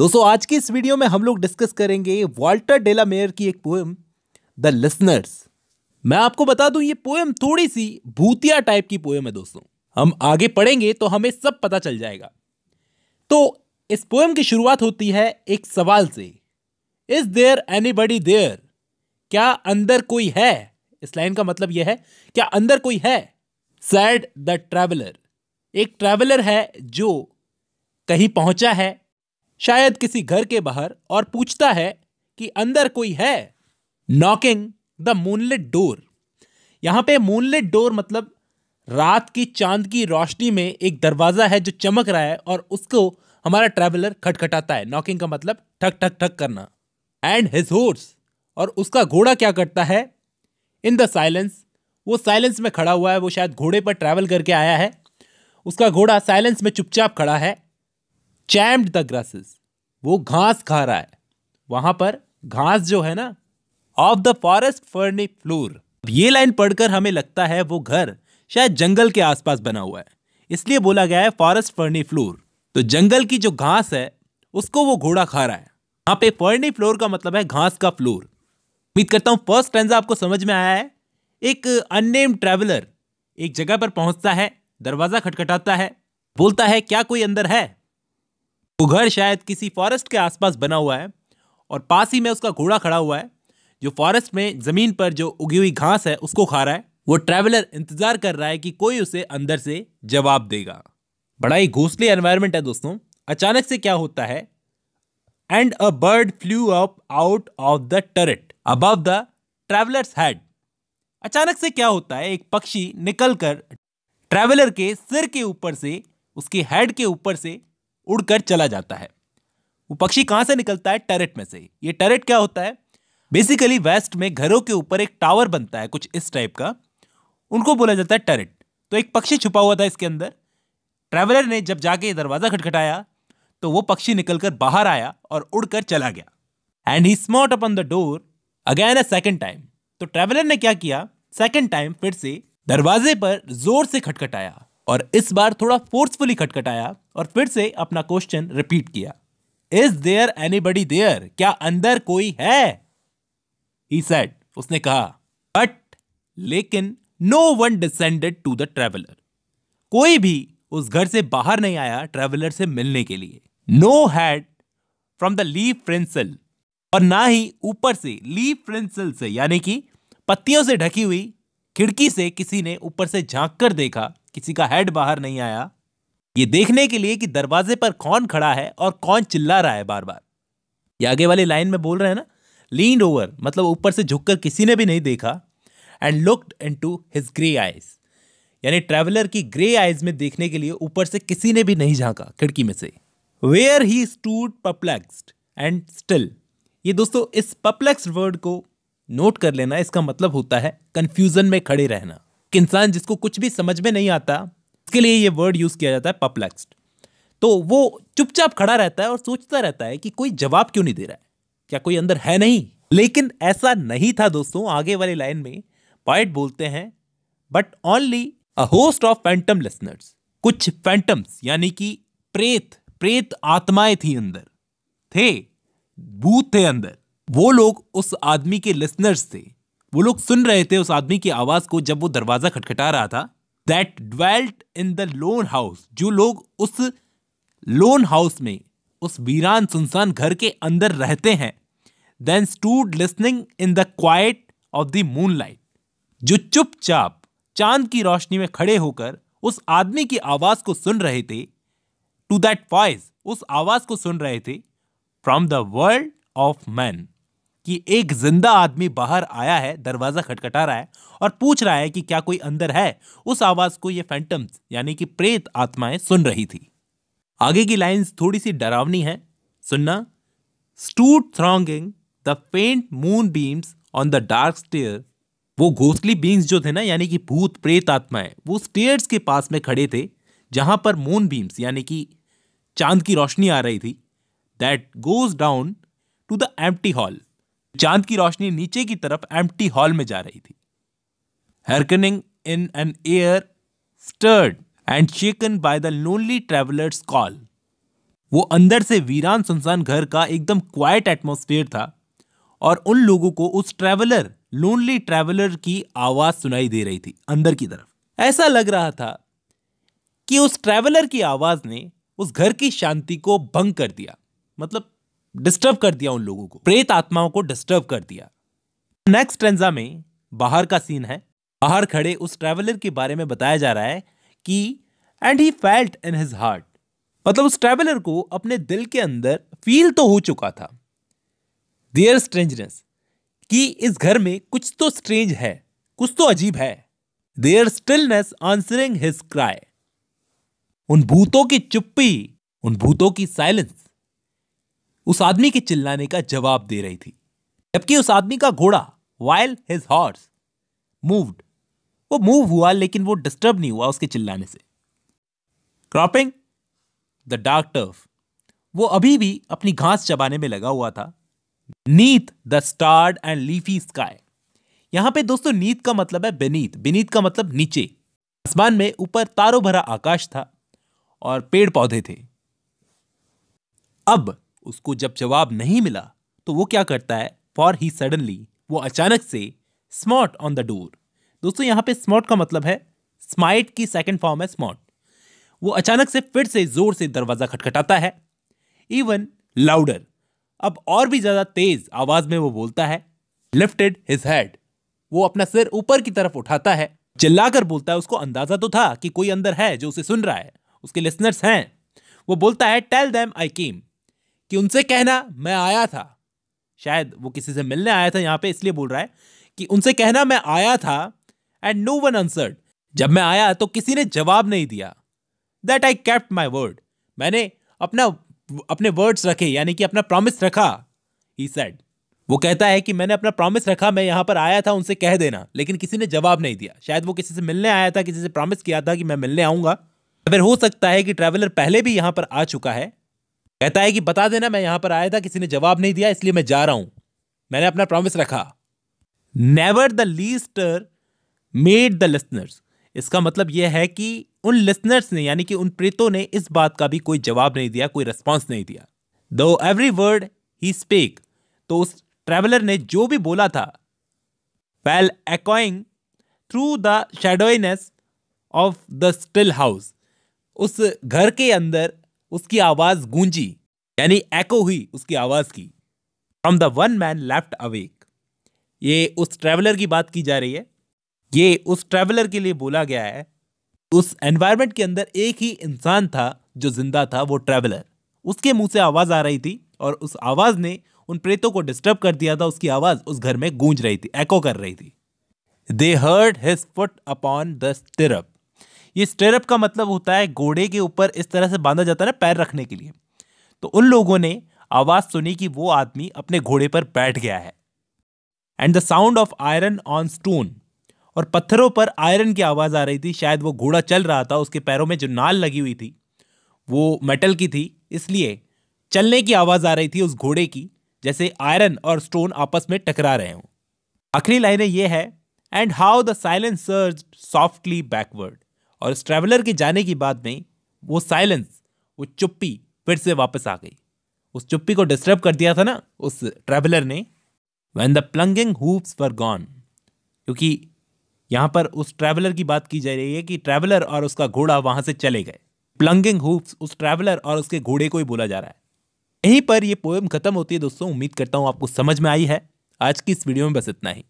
दोस्तों आज की इस वीडियो में हम लोग डिस्कस करेंगे वाल्टर मेयर की एक पोएम द लिसनर्स मैं आपको बता दूं ये पोएम थोड़ी सी भूतिया टाइप की पोएम है दोस्तों हम आगे पढ़ेंगे तो हमें सब पता चल जाएगा तो इस पोएम की शुरुआत होती है एक सवाल से is there anybody there क्या अंदर कोई है इस लाइन का मतलब यह है क्या अंदर कोई है सैड द ट्रैवलर एक ट्रैवलर है जो कहीं पहुंचा है शायद किसी घर के बाहर और पूछता है कि अंदर कोई है नॉकिंग द मूनलिट डोर यहां पे मूनलिट डोर मतलब रात की चांद की रोशनी में एक दरवाज़ा है जो चमक रहा है और उसको हमारा ट्रैवलर खटखटाता है नॉकिंग का मतलब ठक ठक ठक करना एंड हिज होर्स और उसका घोड़ा क्या करता है इन द साइलेंस वो साइलेंस में खड़ा हुआ है वो शायद घोड़े पर ट्रैवल करके आया है उसका घोड़ा साइलेंस में चुपचाप खड़ा है चैम्ड द ग्रासेस वो घास खा रहा है वहां पर घास जो है ना of the forest ferny floor ये लाइन पढ़कर हमें लगता है वो घर शायद जंगल के आसपास बना हुआ है इसलिए बोला गया है फॉरेस्ट फर्नी फ्लोर तो जंगल की जो घास है उसको वो घोड़ा खा रहा है यहाँ पे फर्नी फ्लोर का मतलब है घास का फ्लोर उम्मीद करता हूँ फर्स्ट टेंजा आपको समझ में आया है एक अननेम ट्रेवलर एक जगह पर पहुंचता है दरवाज़ा खटखटाता है बोलता है क्या कोई अंदर है वो घर शायद किसी फॉरेस्ट के आसपास बना हुआ है और पास ही में उसका घोड़ा खड़ा हुआ है जो फॉरेस्ट में ज़मीन पर जो उगी हुई घास है उसको खा रहा है वो ट्रैवलर इंतज़ार कर रहा है कि कोई उसे अंदर से जवाब देगा बड़ा ही घोसली एनवायरनमेंट है दोस्तों अचानक से क्या होता है and a bird flew up out of the turret above the traveller's head अचानक से क्या होता है एक पक्षी निकलकर ट्रैवलर के सिर के ऊपर से उसके हेड के ऊपर से उड़कर चला जाता है वो पक्षी कहाँ से निकलता है टरेट में से ये टरेट क्या होता है बेसिकली वेस्ट में घरों के ऊपर एक टावर बनता है कुछ इस टाइप का उनको बोला जाता है टरेट तो एक पक्षी छुपा हुआ था इसके अंदर ट्रैवलर ने जब जाके दरवाज़ा खटखटाया तो वो पक्षी निकलकर बाहर आया और उड़कर चला गया and he smote upon the door again a second time तो ट्रैवलर ने क्या किया सेकेंड टाइम फिर से दरवाजे पर जोर से खटखटाया और इस बार थोड़ा फोर्सफुली खटखटाया और फिर से अपना क्वेश्चन रिपीट किया is there anybody there क्या अंदर कोई है ही सेड उसने कहा बट लेकिन no one descended to the traveller कोई भी उस घर से बाहर नहीं आया ट्रेवलर से मिलने के लिए no head from the leaf fringed sill और ना ही ऊपर से लीव प्रिंसल से यानी कि पत्तियों से ढकी हुई खिड़की से किसी ने ऊपर से झांक कर देखा किसी का हेड बाहर नहीं आया ये देखने के लिए कि दरवाजे पर कौन खड़ा है और कौन चिल्ला रहा है बार बार ये आगे वाली लाइन में बोल रहे हैं ना लीन ओवर मतलब ऊपर से झुककर किसी ने भी नहीं देखा and looked into his grey eyes यानी ट्रेवलर की ग्रे आइज में देखने के लिए ऊपर से किसी ने भी नहीं झांका खिड़की में से where he stood perplexed and still ये दोस्तों इस पपलेक्स वर्ड को नोट कर लेना इसका मतलब होता है कन्फ्यूजन में खड़े रहना इंसान जिसको कुछ भी समझ में नहीं आता उसके लिए ये वर्ड यूज़ किया जाता है पपलेक्सड तो वो चुपचाप खड़ा रहता है और सोचता रहता है कि कोई जवाब क्यों नहीं दे रहा है क्या कोई अंदर है नहीं लेकिन ऐसा नहीं था दोस्तों आगे वाली लाइन में पॉइंट बोलते हैं but only a host of phantom listeners कुछ फैंटम्स यानी कि प्रेत प्रेत आत्माएं थी अंदर थे भूत थे अंदर वो लोग उस आदमी के लिसनर्स थे वो लोग सुन रहे थे उस आदमी की आवाज़ को जब वो दरवाज़ा खटखटा रहा था that dwelt in the lone house जो लोग उस लोन हाउस में उस वीरान सुनसान घर के अंदर रहते हैं then stood listening in the quiet of the moonlight जो चुपचाप चांद की रोशनी में खड़े होकर उस आदमी की आवाज को सुन रहे थे टू दैट वॉइस उस आवाज को सुन रहे थे from the world of man कि एक जिंदा आदमी बाहर आया है दरवाज़ा खटखटा रहा है और पूछ रहा है कि क्या कोई अंदर है उस आवाज़ को ये फैंटम्स यानी कि प्रेत आत्माएं सुन रही थी आगे की लाइंस थोड़ी सी डरावनी है सुनना stood thronging the faint moonbeams on the dark stair वो घोसली बीम्स जो थे ना यानी कि भूत प्रेत आत्माएं वो स्टेयर्स के पास में खड़े थे जहां पर मून बीम्स यानी कि चांद की रोशनी आ रही थी that goes down to the empty hall चांद की रोशनी नीचे की तरफ एम्प्टी हॉल में जा रही थी hearkening in an air stirred and shaken by the lonely traveller's call वो अंदर से वीरान सुनसान घर का एकदम क्वाइट एटमोस्फेयर था और उन लोगों को उस ट्रेवलर लोनली ट्रेवलर की आवाज़ सुनाई दे रही थी अंदर की तरफ ऐसा लग रहा था कि उस ट्रेवलर की आवाज़ ने उस घर की शांति को भंग कर दिया मतलब डिस्टर्ब कर दिया उन लोगों को प्रेत आत्माओं को डिस्टर्ब कर दिया नेक्स्ट ट्रेंजा में बाहर का सीन है बाहर खड़े उस ट्रेवलर के बारे में बताया जा रहा है कि and he felt in his heart मतलब उस ट्रेवलर को अपने दिल के अंदर फील तो हो चुका था देयर स्ट्रेंजनेस कि इस घर में कुछ तो स्ट्रेंज है कुछ तो अजीब है their stillness answering his cry उन भूतों की चुप्पी उन भूतों की साइलेंस उस आदमी के चिल्लाने का जवाब दे रही थी जबकि उस आदमी का घोड़ा वाइल हिज हॉर्स मूव्ड वो मूव हुआ लेकिन वो डिस्टर्ब नहीं हुआ उसके चिल्लाने से क्रॉपिंग द डार्क टर्फ वो अभी भी अपनी घास चबाने में लगा हुआ था neath the starred and leafy sky यहां पे दोस्तों नीत का मतलब है बेनीत बेनीत का मतलब नीचे आसमान में ऊपर तारों भरा आकाश था और पेड़ पौधे थे अब उसको जब जवाब नहीं मिला तो वो क्या करता है फॉर ही सडनली वो अचानक से स्मॉट ऑन द डोर दोस्तों यहाँ पे स्मॉट का मतलब है स्माइट की सेकेंड फॉर्म है स्मॉट वो अचानक से फिर से जोर से दरवाज़ा खटखटाता है इवन लाउडर अब और भी ज़्यादा तेज़ आवाज़ में वो बोलता है लिफ्टेड हिज हेड वो अपना सिर ऊपर की तरफ उठाता है चिल्लाकर बोलता है उसको अंदाज़ा तो था कि कोई अंदर है जो उसे सुन रहा है उसके लिसनर्स हैं वो बोलता है टेल देम आई केम कि उनसे कहना मैं आया था शायद वो किसी से मिलने आया था यहाँ पे इसलिए बोल रहा है कि उनसे कहना मैं आया था एंड नो वन आंसर्ड जब मैं आया तो किसी ने जवाब नहीं दिया that I kept my word मैंने अपना अपने वर्ड्स रखे यानी कि अपना प्रॉमिस रखा ही सेड वो कहता है कि मैंने अपना प्रॉमिस रखा मैं यहाँ पर आया था उनसे कह देना लेकिन किसी ने जवाब नहीं दिया शायद वो किसी से मिलने आया था किसी से प्रॉमिस किया था कि मैं मिलने आऊँगा फिर हो सकता है कि ट्रैवलर पहले भी यहाँ पर आ चुका है कहता है कि बता देना मैं यहां पर आया था किसी ने जवाब नहीं दिया इसलिए मैं जा रहा हूं मैंने अपना प्रॉमिस रखा never the least stir made the listeners इसका मतलब यह है कि उन लिसनर्स ने यानी कि उन प्रेतों ने इस बात का भी कोई जवाब नहीं दिया कोई रिस्पॉन्स नहीं दिया दो एवरी वर्ड ही स्पेक तो उस ट्रेवलर ने जो भी बोला था well echoing through the shadowiness of the still house उस घर के अंदर उसकी आवाज गूंजी यानी एको हुई उसकी आवाज की from the one man left awake ये उस ट्रेवलर की बात की जा रही है ये उस ट्रेवलर के लिए बोला गया है उस एनवायरमेंट के अंदर एक ही इंसान था जो जिंदा था वो ट्रेवलर उसके मुंह से आवाज़ आ रही थी और उस आवाज़ ने उन प्रेतों को डिस्टर्ब कर दिया था उसकी आवाज़ उस घर में गूंज रही थी एको कर रही थी they heard his foot upon the stirrup ये स्टेरअप का मतलब होता है घोड़े के ऊपर इस तरह से बांधा जाता है ना पैर रखने के लिए तो उन लोगों ने आवाज़ सुनी कि वो आदमी अपने घोड़े पर बैठ गया है and the sound of iron on stone और पत्थरों पर आयरन की आवाज़ आ रही थी शायद वो घोड़ा चल रहा था उसके पैरों में जो नाल लगी हुई थी वो मेटल की थी इसलिए चलने की आवाज़ आ रही थी उस घोड़े की जैसे आयरन और स्टोन आपस में टकरा रहे हों आखिरी लाइनें ये है and how the silence surged softly backward और इस ट्रैवलर के जाने की बात में वो साइलेंस वो चुप्पी फिर से वापस आ गई उस चुप्पी को डिस्टर्ब कर दिया था ना उस ट्रैवलर ने when the plunging hoofs were gone क्योंकि यहाँ पर उस ट्रैवलर की बात की जा रही है कि ट्रैवलर और उसका घोड़ा वहाँ से चले गए प्लंगिंग हुप्स उस ट्रैवलर और उसके घोड़े को ही बोला जा रहा है यहीं पर यह पोएम खत्म होती है दोस्तों उम्मीद करता हूँ आपको समझ में आई है आज की इस वीडियो में बस इतना ही